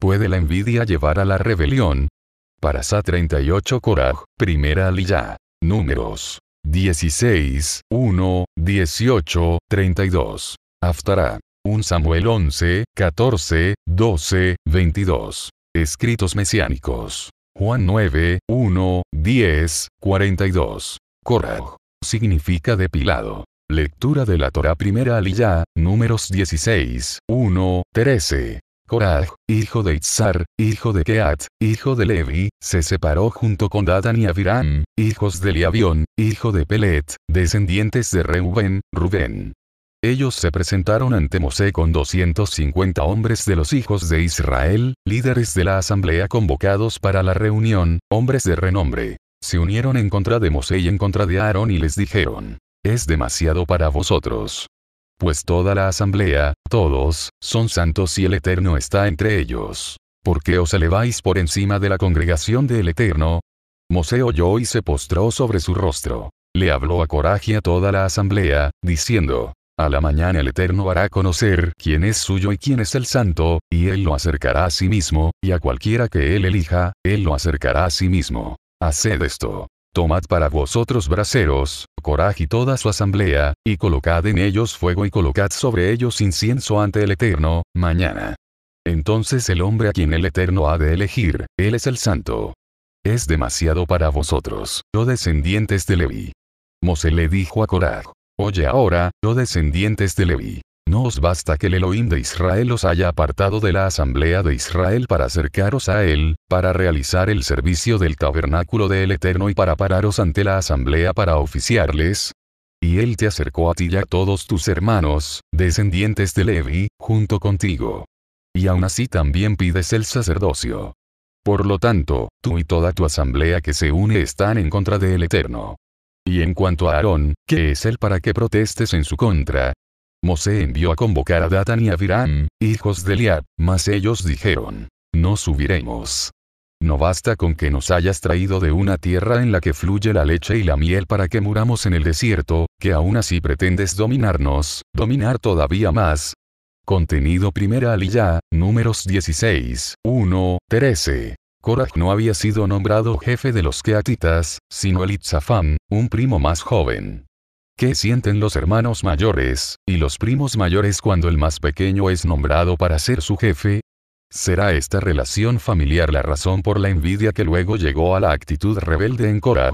¿Puede la envidia llevar a la rebelión? Para Sa 38 Coraj, primera aliyah. Números 16, 1, 18, 32. Aftará. 1 Samuel 11, 14, 12, 22. Escritos mesiánicos. Juan 9, 1, 10, 42. Coraj Significa depilado. Lectura de la Torah Primera Aliyah, números 16, 1, 13, Coraj, hijo de Itzar, hijo de Keat, hijo de Levi, se separó junto con Dadan y Abiram, hijos de Liavión, hijo de Pelet, descendientes de Reuben, Rubén. Ellos se presentaron ante Mosé con 250 hombres de los hijos de Israel, líderes de la asamblea convocados para la reunión, hombres de renombre. Se unieron en contra de Mosé y en contra de Aarón y les dijeron, es demasiado para vosotros pues toda la asamblea, todos, son santos y el Eterno está entre ellos. ¿Por qué os eleváis por encima de la congregación del Eterno? Mosé oyó y se postró sobre su rostro. Le habló a coraje a toda la asamblea, diciendo, a la mañana el Eterno hará conocer quién es suyo y quién es el santo, y él lo acercará a sí mismo, y a cualquiera que él elija, él lo acercará a sí mismo. Haced esto. Tomad para vosotros braseros, Coraj y toda su asamblea, y colocad en ellos fuego y colocad sobre ellos incienso ante el Eterno, mañana. Entonces el hombre a quien el Eterno ha de elegir, él es el santo. Es demasiado para vosotros, los descendientes de Leví. Mose le dijo a Coraj, oye ahora, los descendientes de Leví. No os basta que el Elohim de Israel os haya apartado de la asamblea de Israel para acercaros a él, para realizar el servicio del tabernáculo del Eterno y para pararos ante la asamblea para oficiarles. Y él te acercó a ti y a todos tus hermanos, descendientes de Levi, junto contigo. Y aún así también pides el sacerdocio. Por lo tanto, tú y toda tu asamblea que se une están en contra del Eterno. Y en cuanto a Aarón, ¿qué es él para que protestes en su contra? Mosé envió a convocar a Datán y a Viram, hijos de Liad, mas ellos dijeron, no subiremos. No basta con que nos hayas traído de una tierra en la que fluye la leche y la miel para que muramos en el desierto, que aún así pretendes dominarnos, dominar todavía más. Contenido Primera Aliyah, números 16, 1, 13. corak no había sido nombrado jefe de los Keatitas, sino Itzafán, un primo más joven. ¿Qué sienten los hermanos mayores y los primos mayores cuando el más pequeño es nombrado para ser su jefe? ¿Será esta relación familiar la razón por la envidia que luego llegó a la actitud rebelde en Korah?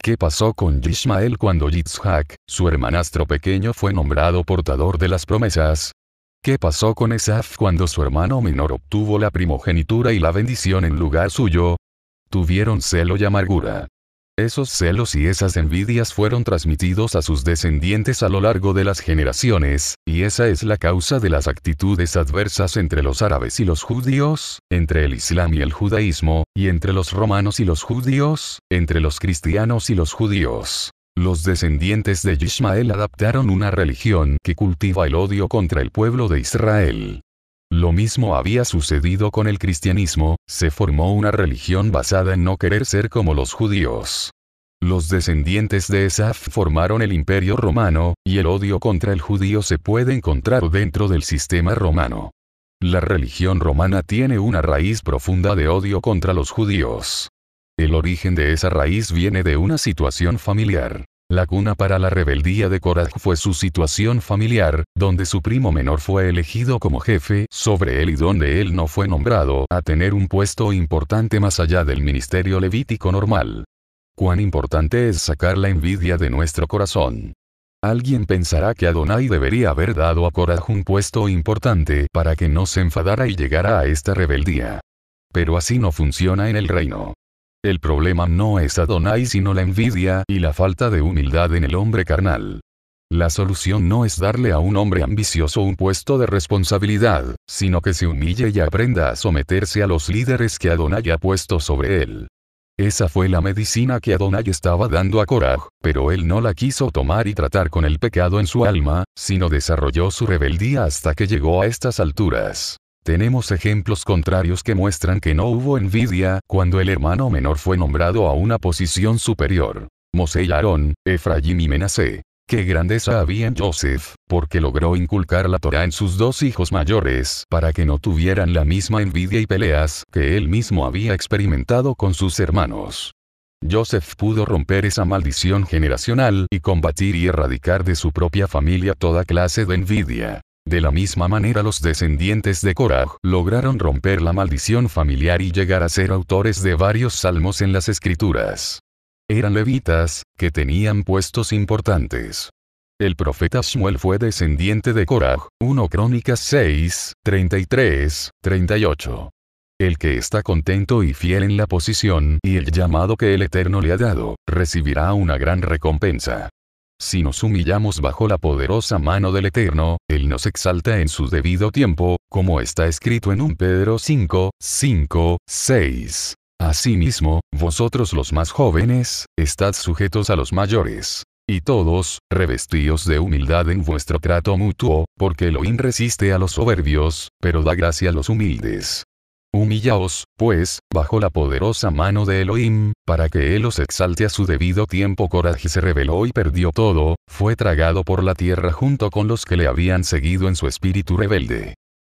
¿Qué pasó con Yishmael cuando Yitzhak, su hermanastro pequeño, fue nombrado portador de las promesas? ¿Qué pasó con Esaf cuando su hermano menor obtuvo la primogenitura y la bendición en lugar suyo? Tuvieron celo y amargura. Esos celos y esas envidias fueron transmitidos a sus descendientes a lo largo de las generaciones, y esa es la causa de las actitudes adversas entre los árabes y los judíos, entre el islam y el judaísmo, y entre los romanos y los judíos, entre los cristianos y los judíos. Los descendientes de Yishmael adaptaron una religión que cultiva el odio contra el pueblo de Israel. Lo mismo había sucedido con el cristianismo, se formó una religión basada en no querer ser como los judíos. Los descendientes de Esaf formaron el imperio romano, y el odio contra el judío se puede encontrar dentro del sistema romano. La religión romana tiene una raíz profunda de odio contra los judíos. El origen de esa raíz viene de una situación familiar. La cuna para la rebeldía de Coraj fue su situación familiar, donde su primo menor fue elegido como jefe sobre él y donde él no fue nombrado a tener un puesto importante más allá del ministerio levítico normal. Cuán importante es sacar la envidia de nuestro corazón. Alguien pensará que Adonai debería haber dado a Coraj un puesto importante para que no se enfadara y llegara a esta rebeldía. Pero así no funciona en el reino. El problema no es Adonai sino la envidia y la falta de humildad en el hombre carnal. La solución no es darle a un hombre ambicioso un puesto de responsabilidad, sino que se humille y aprenda a someterse a los líderes que Adonai ha puesto sobre él. Esa fue la medicina que Adonai estaba dando a Korah, pero él no la quiso tomar y tratar con el pecado en su alma, sino desarrolló su rebeldía hasta que llegó a estas alturas. Tenemos ejemplos contrarios que muestran que no hubo envidia cuando el hermano menor fue nombrado a una posición superior. Mosé y Aarón, Efraín y Menasé. Qué grandeza había en Joseph, porque logró inculcar la Torah en sus dos hijos mayores para que no tuvieran la misma envidia y peleas que él mismo había experimentado con sus hermanos. Joseph pudo romper esa maldición generacional y combatir y erradicar de su propia familia toda clase de envidia. De la misma manera los descendientes de Korah lograron romper la maldición familiar y llegar a ser autores de varios salmos en las escrituras. Eran levitas, que tenían puestos importantes. El profeta Shmuel fue descendiente de Korah, 1 Crónicas 6, 33, 38. El que está contento y fiel en la posición y el llamado que el Eterno le ha dado, recibirá una gran recompensa. Si nos humillamos bajo la poderosa mano del Eterno, Él nos exalta en su debido tiempo, como está escrito en 1 Pedro 5, 5, 6. Asimismo, vosotros los más jóvenes, estad sujetos a los mayores. Y todos, revestíos de humildad en vuestro trato mutuo, porque Elohim resiste a los soberbios, pero da gracia a los humildes. Humillaos, pues, bajo la poderosa mano de Elohim, para que Él os exalte a su debido tiempo. Coraje se rebeló y perdió todo, fue tragado por la tierra junto con los que le habían seguido en su espíritu rebelde.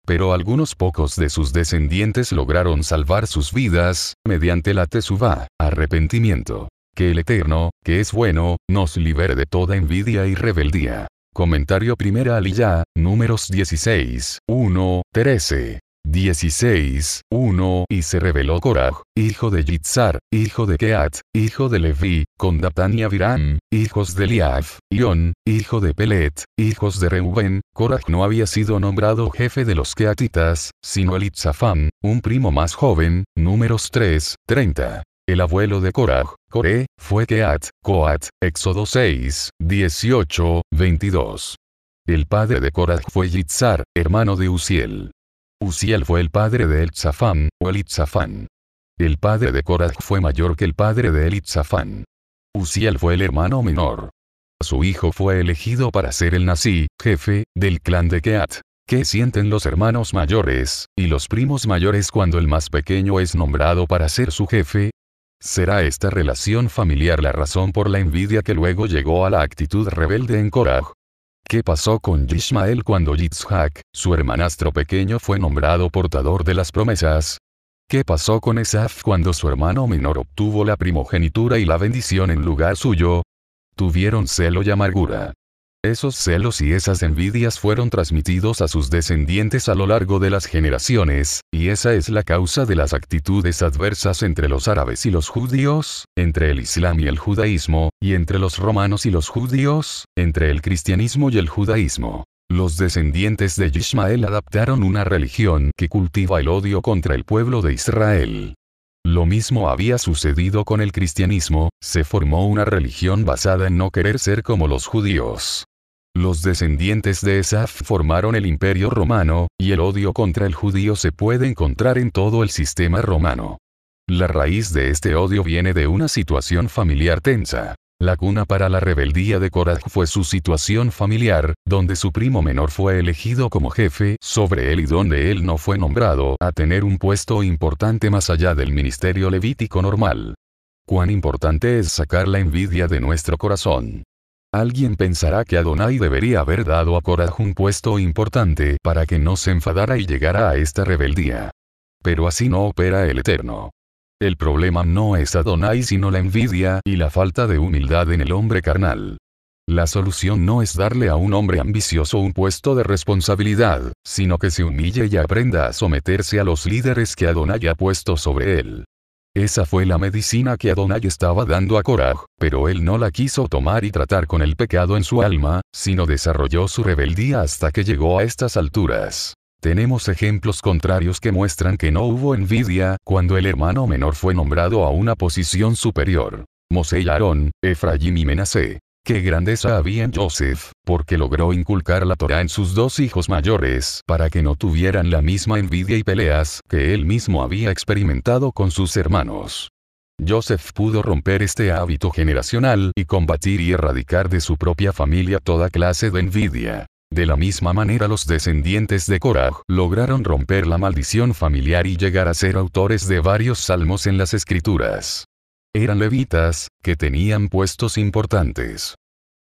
Pero algunos pocos de sus descendientes lograron salvar sus vidas, mediante la tesubá, arrepentimiento. Que el Eterno, que es bueno, nos libere de toda envidia y rebeldía. Comentario Primera Aliyah, números 16, 1, 13. 16, 1 Y se reveló Coraj, hijo de Yitzhar, hijo de Keat, hijo de Levi, con Datán y Abiram, hijos de Liaf, Ion, hijo de Pelet, hijos de Reuben. Coraj no había sido nombrado jefe de los Keatitas, sino Itzafán, un primo más joven, números 3, 30. El abuelo de Coraj, Coré, fue Keat, Coat, Éxodo 6, 18, 22. El padre de Coraj fue Yitzhar, hermano de Uziel. Usiel fue el padre de El-Tzafán, o Elitzafán. El padre de Korach fue mayor que el padre de Elitzafán. Usiel fue el hermano menor. Su hijo fue elegido para ser el nazi, jefe, del clan de Keat. ¿Qué sienten los hermanos mayores, y los primos mayores cuando el más pequeño es nombrado para ser su jefe? ¿Será esta relación familiar la razón por la envidia que luego llegó a la actitud rebelde en Korah? ¿Qué pasó con Yishmael cuando Yitzhak, su hermanastro pequeño, fue nombrado portador de las promesas? ¿Qué pasó con Esaf cuando su hermano menor obtuvo la primogenitura y la bendición en lugar suyo? Tuvieron celo y amargura. Esos celos y esas envidias fueron transmitidos a sus descendientes a lo largo de las generaciones, y esa es la causa de las actitudes adversas entre los árabes y los judíos, entre el Islam y el judaísmo, y entre los romanos y los judíos, entre el cristianismo y el judaísmo. Los descendientes de Ismael adaptaron una religión que cultiva el odio contra el pueblo de Israel. Lo mismo había sucedido con el cristianismo, se formó una religión basada en no querer ser como los judíos. Los descendientes de Esaf formaron el imperio romano, y el odio contra el judío se puede encontrar en todo el sistema romano. La raíz de este odio viene de una situación familiar tensa. La cuna para la rebeldía de Korah fue su situación familiar, donde su primo menor fue elegido como jefe sobre él y donde él no fue nombrado a tener un puesto importante más allá del ministerio levítico normal. Cuán importante es sacar la envidia de nuestro corazón. Alguien pensará que Adonai debería haber dado a Coraj un puesto importante para que no se enfadara y llegara a esta rebeldía. Pero así no opera el Eterno. El problema no es Adonai sino la envidia y la falta de humildad en el hombre carnal. La solución no es darle a un hombre ambicioso un puesto de responsabilidad, sino que se humille y aprenda a someterse a los líderes que Adonai ha puesto sobre él. Esa fue la medicina que Adonai estaba dando a Coraj, pero él no la quiso tomar y tratar con el pecado en su alma, sino desarrolló su rebeldía hasta que llegó a estas alturas. Tenemos ejemplos contrarios que muestran que no hubo envidia cuando el hermano menor fue nombrado a una posición superior. Mosé y Aarón, y Menasé. Qué grandeza había en Joseph, porque logró inculcar la Torah en sus dos hijos mayores para que no tuvieran la misma envidia y peleas que él mismo había experimentado con sus hermanos. Joseph pudo romper este hábito generacional y combatir y erradicar de su propia familia toda clase de envidia. De la misma manera los descendientes de Korah lograron romper la maldición familiar y llegar a ser autores de varios salmos en las escrituras. Eran levitas, que tenían puestos importantes.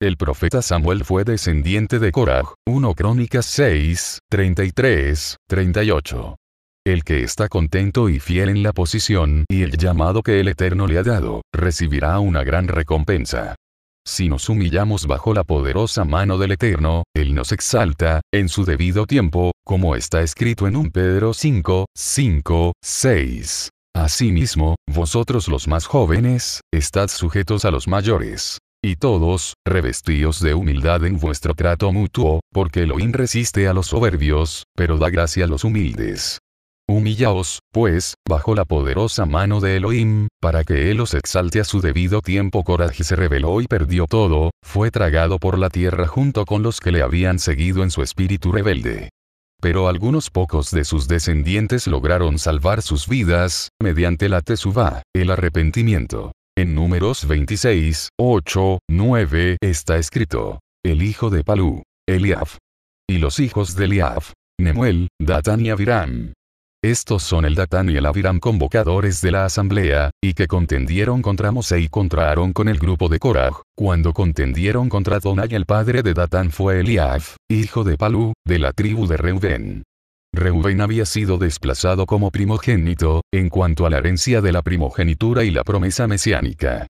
El profeta Samuel fue descendiente de Coraj, 1 Crónicas 6, 33, 38. El que está contento y fiel en la posición y el llamado que el Eterno le ha dado, recibirá una gran recompensa. Si nos humillamos bajo la poderosa mano del Eterno, Él nos exalta, en su debido tiempo, como está escrito en 1 Pedro 5, 5, 6. Asimismo, vosotros los más jóvenes, estad sujetos a los mayores. Y todos, revestíos de humildad en vuestro trato mutuo, porque Elohim resiste a los soberbios, pero da gracia a los humildes. Humillaos, pues, bajo la poderosa mano de Elohim, para que Él os exalte a su debido tiempo. Coraje se rebeló y perdió todo, fue tragado por la tierra junto con los que le habían seguido en su espíritu rebelde pero algunos pocos de sus descendientes lograron salvar sus vidas, mediante la tesubá, el arrepentimiento. En números 26, 8, 9 está escrito, el hijo de Palú, Eliab. Y los hijos de Eliab, Nemuel, Datán y estos son el Datán y el Aviram convocadores de la asamblea, y que contendieron contra Mosé y contra Aarón con el grupo de Korah, Cuando contendieron contra y el padre de Datán fue Eliaf, hijo de Palú, de la tribu de Reuben. Reuben había sido desplazado como primogénito, en cuanto a la herencia de la primogenitura y la promesa mesiánica.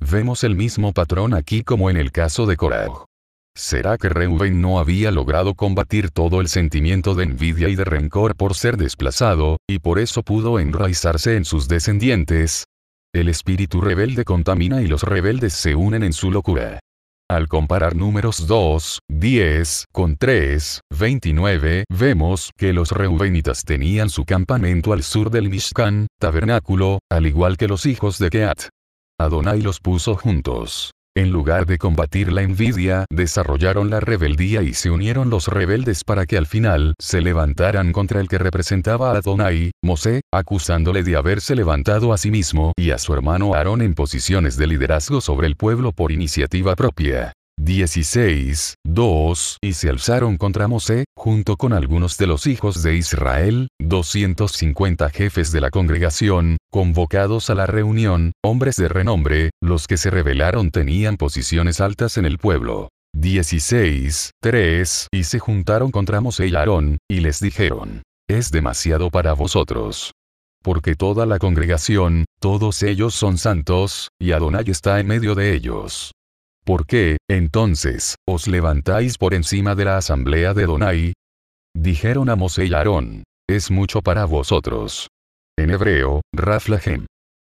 Vemos el mismo patrón aquí como en el caso de Coraj. ¿Será que Reuben no había logrado combatir todo el sentimiento de envidia y de rencor por ser desplazado, y por eso pudo enraizarse en sus descendientes? El espíritu rebelde contamina y los rebeldes se unen en su locura. Al comparar números 2, 10, con 3, 29, vemos que los reubenitas tenían su campamento al sur del Mishkan, tabernáculo, al igual que los hijos de Keat. Adonai los puso juntos. En lugar de combatir la envidia, desarrollaron la rebeldía y se unieron los rebeldes para que al final se levantaran contra el que representaba a Adonai, Mosé, acusándole de haberse levantado a sí mismo y a su hermano Aarón en posiciones de liderazgo sobre el pueblo por iniciativa propia. 16, 2 y se alzaron contra Mosé, junto con algunos de los hijos de Israel, 250 jefes de la congregación, convocados a la reunión, hombres de renombre, los que se rebelaron tenían posiciones altas en el pueblo. 16, 3 y se juntaron contra Mosé y Aarón, y les dijeron, es demasiado para vosotros porque toda la congregación, todos ellos son santos, y Adonai está en medio de ellos. ¿Por qué, entonces, os levantáis por encima de la asamblea de Donai? Dijeron a Mosé y Aarón. Es mucho para vosotros. En hebreo, Raflahem.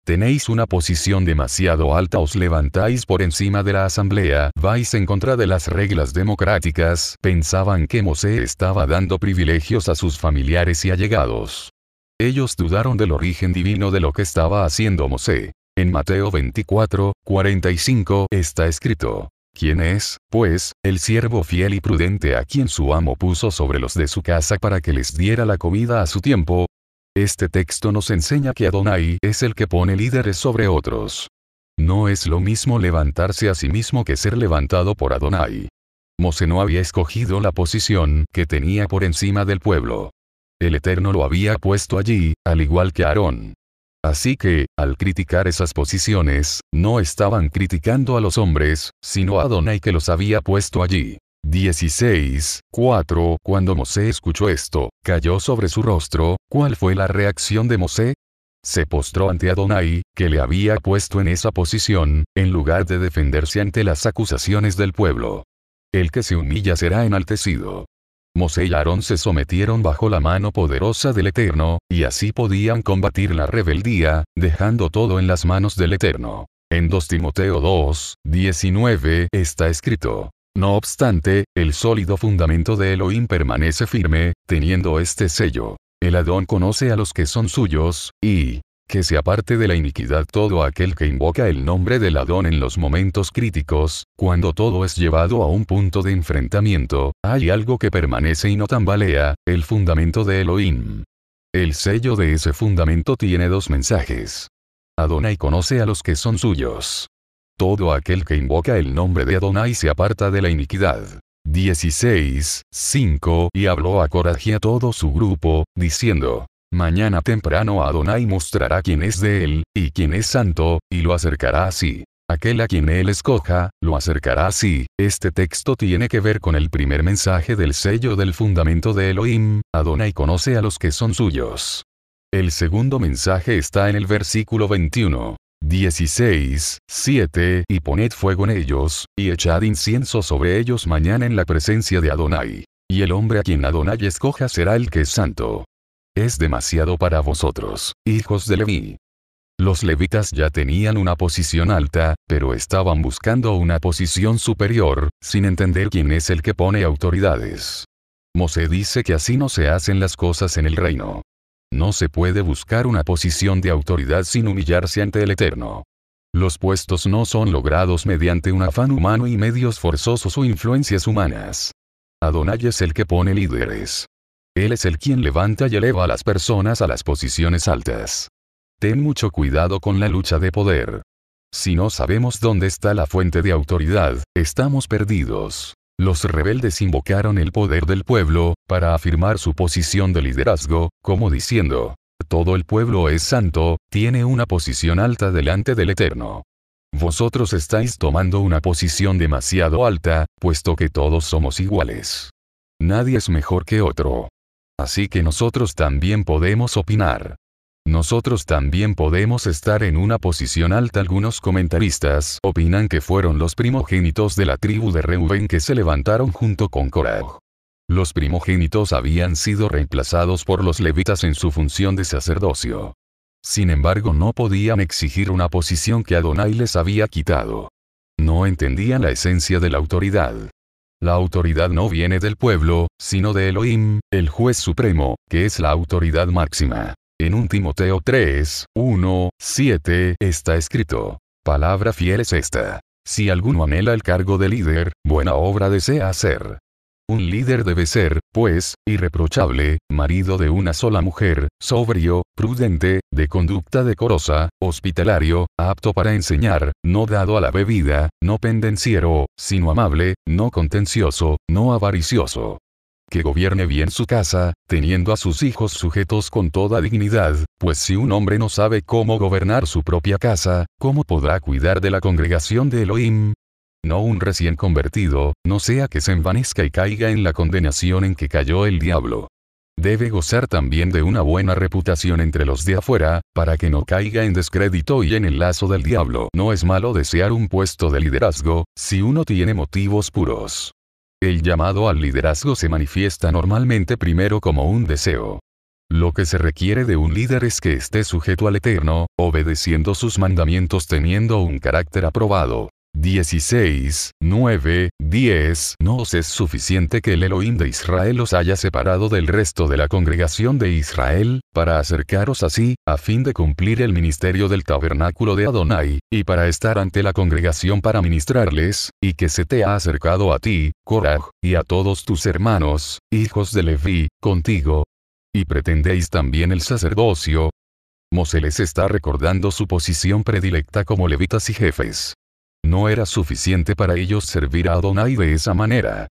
Tenéis una posición demasiado alta, os levantáis por encima de la asamblea, vais en contra de las reglas democráticas, pensaban que Mosé estaba dando privilegios a sus familiares y allegados. Ellos dudaron del origen divino de lo que estaba haciendo Mosé. En Mateo 24, 45 está escrito. ¿Quién es, pues, el siervo fiel y prudente a quien su amo puso sobre los de su casa para que les diera la comida a su tiempo? Este texto nos enseña que Adonai es el que pone líderes sobre otros. No es lo mismo levantarse a sí mismo que ser levantado por Adonai. Mose no había escogido la posición que tenía por encima del pueblo. El Eterno lo había puesto allí, al igual que Aarón. Así que, al criticar esas posiciones, no estaban criticando a los hombres, sino a Adonai que los había puesto allí. 16. 4. Cuando Mosé escuchó esto, cayó sobre su rostro, ¿cuál fue la reacción de Mosé? Se postró ante Adonai, que le había puesto en esa posición, en lugar de defenderse ante las acusaciones del pueblo. El que se humilla será enaltecido. Mosé y Aarón se sometieron bajo la mano poderosa del Eterno, y así podían combatir la rebeldía, dejando todo en las manos del Eterno. En 2 Timoteo 2, 19 está escrito. No obstante, el sólido fundamento de Elohim permanece firme, teniendo este sello. El Adón conoce a los que son suyos, y, que se aparte de la iniquidad todo aquel que invoca el nombre del Adón en los momentos críticos, cuando todo es llevado a un punto de enfrentamiento, hay algo que permanece y no tambalea, el fundamento de Elohim. El sello de ese fundamento tiene dos mensajes. Adonai conoce a los que son suyos. Todo aquel que invoca el nombre de Adonai se aparta de la iniquidad. 16, 5 Y habló a Coraje a todo su grupo, diciendo, Mañana temprano Adonai mostrará quién es de él, y quién es santo, y lo acercará así. Aquel a quien él escoja, lo acercará así. Este texto tiene que ver con el primer mensaje del sello del fundamento de Elohim, Adonai conoce a los que son suyos. El segundo mensaje está en el versículo 21. 16, 7, y poned fuego en ellos, y echad incienso sobre ellos mañana en la presencia de Adonai. Y el hombre a quien Adonai escoja será el que es santo. Es demasiado para vosotros, hijos de Leví. Los levitas ya tenían una posición alta, pero estaban buscando una posición superior, sin entender quién es el que pone autoridades. Mosé dice que así no se hacen las cosas en el reino. No se puede buscar una posición de autoridad sin humillarse ante el Eterno. Los puestos no son logrados mediante un afán humano y medios forzosos o influencias humanas. Adonai es el que pone líderes. Él es el quien levanta y eleva a las personas a las posiciones altas. Ten mucho cuidado con la lucha de poder. Si no sabemos dónde está la fuente de autoridad, estamos perdidos. Los rebeldes invocaron el poder del pueblo, para afirmar su posición de liderazgo, como diciendo, todo el pueblo es santo, tiene una posición alta delante del Eterno. Vosotros estáis tomando una posición demasiado alta, puesto que todos somos iguales. Nadie es mejor que otro. Así que nosotros también podemos opinar. Nosotros también podemos estar en una posición alta. Algunos comentaristas opinan que fueron los primogénitos de la tribu de Reuben que se levantaron junto con Korah. Los primogénitos habían sido reemplazados por los levitas en su función de sacerdocio. Sin embargo, no podían exigir una posición que Adonai les había quitado. No entendían la esencia de la autoridad. La autoridad no viene del pueblo, sino de Elohim, el juez supremo, que es la autoridad máxima. En 1 Timoteo 3, 1, 7 está escrito. Palabra fiel es esta. Si alguno anhela el cargo de líder, buena obra desea hacer. Un líder debe ser, pues, irreprochable, marido de una sola mujer, sobrio, prudente, de conducta decorosa, hospitalario, apto para enseñar, no dado a la bebida, no pendenciero, sino amable, no contencioso, no avaricioso que gobierne bien su casa, teniendo a sus hijos sujetos con toda dignidad, pues si un hombre no sabe cómo gobernar su propia casa, ¿cómo podrá cuidar de la congregación de Elohim? no un recién convertido, no sea que se envanezca y caiga en la condenación en que cayó el diablo. Debe gozar también de una buena reputación entre los de afuera, para que no caiga en descrédito y en el lazo del diablo. No es malo desear un puesto de liderazgo, si uno tiene motivos puros. El llamado al liderazgo se manifiesta normalmente primero como un deseo. Lo que se requiere de un líder es que esté sujeto al Eterno, obedeciendo sus mandamientos teniendo un carácter aprobado. 16, 9, 10. No os es suficiente que el Elohim de Israel os haya separado del resto de la congregación de Israel, para acercaros así, a fin de cumplir el ministerio del tabernáculo de Adonai, y para estar ante la congregación para ministrarles, y que se te ha acercado a ti, Coraj, y a todos tus hermanos, hijos de Leví, contigo. Y pretendéis también el sacerdocio, se les está recordando su posición predilecta como levitas y jefes. No era suficiente para ellos servir a Adonai de esa manera.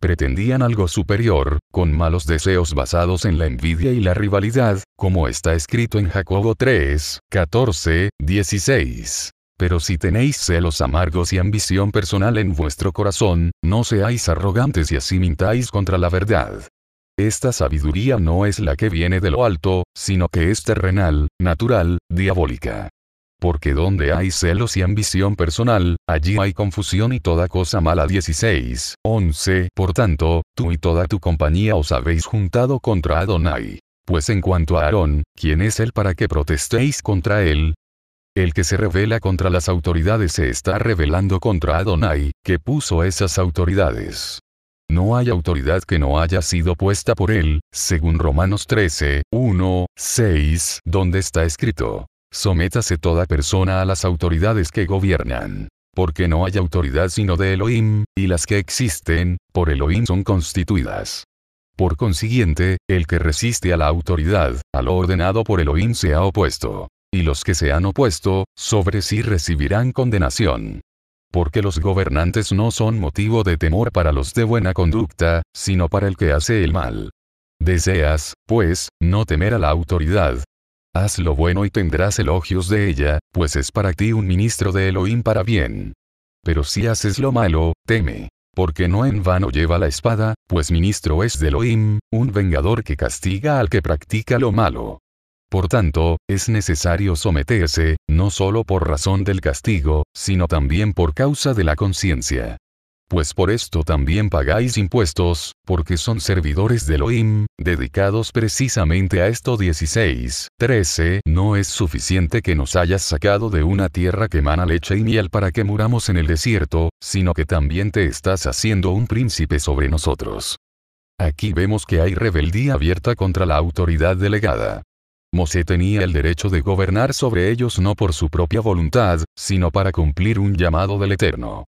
Pretendían algo superior, con malos deseos basados en la envidia y la rivalidad, como está escrito en Jacobo 3, 14, 16. Pero si tenéis celos amargos y ambición personal en vuestro corazón, no seáis arrogantes y así mintáis contra la verdad. Esta sabiduría no es la que viene de lo alto, sino que es terrenal, natural, diabólica. Porque donde hay celos y ambición personal, allí hay confusión y toda cosa mala. 16. 11. Por tanto, tú y toda tu compañía os habéis juntado contra Adonai. Pues en cuanto a Aarón, ¿quién es él para que protestéis contra él? El que se revela contra las autoridades se está revelando contra Adonai, que puso esas autoridades. No hay autoridad que no haya sido puesta por él, según Romanos 13, 1, 6, donde está escrito, Sométase toda persona a las autoridades que gobiernan. Porque no hay autoridad sino de Elohim, y las que existen, por Elohim son constituidas. Por consiguiente, el que resiste a la autoridad, a lo ordenado por Elohim se ha opuesto. Y los que se han opuesto, sobre sí recibirán condenación. Porque los gobernantes no son motivo de temor para los de buena conducta, sino para el que hace el mal. Deseas, pues, no temer a la autoridad, Haz lo bueno y tendrás elogios de ella, pues es para ti un ministro de Elohim para bien. Pero si haces lo malo, teme. Porque no en vano lleva la espada, pues ministro es de Elohim, un vengador que castiga al que practica lo malo. Por tanto, es necesario someterse, no solo por razón del castigo, sino también por causa de la conciencia. Pues por esto también pagáis impuestos, porque son servidores de Elohim, dedicados precisamente a esto 16, 13. No es suficiente que nos hayas sacado de una tierra que mana leche y miel para que muramos en el desierto, sino que también te estás haciendo un príncipe sobre nosotros. Aquí vemos que hay rebeldía abierta contra la autoridad delegada. Mosé tenía el derecho de gobernar sobre ellos no por su propia voluntad, sino para cumplir un llamado del Eterno.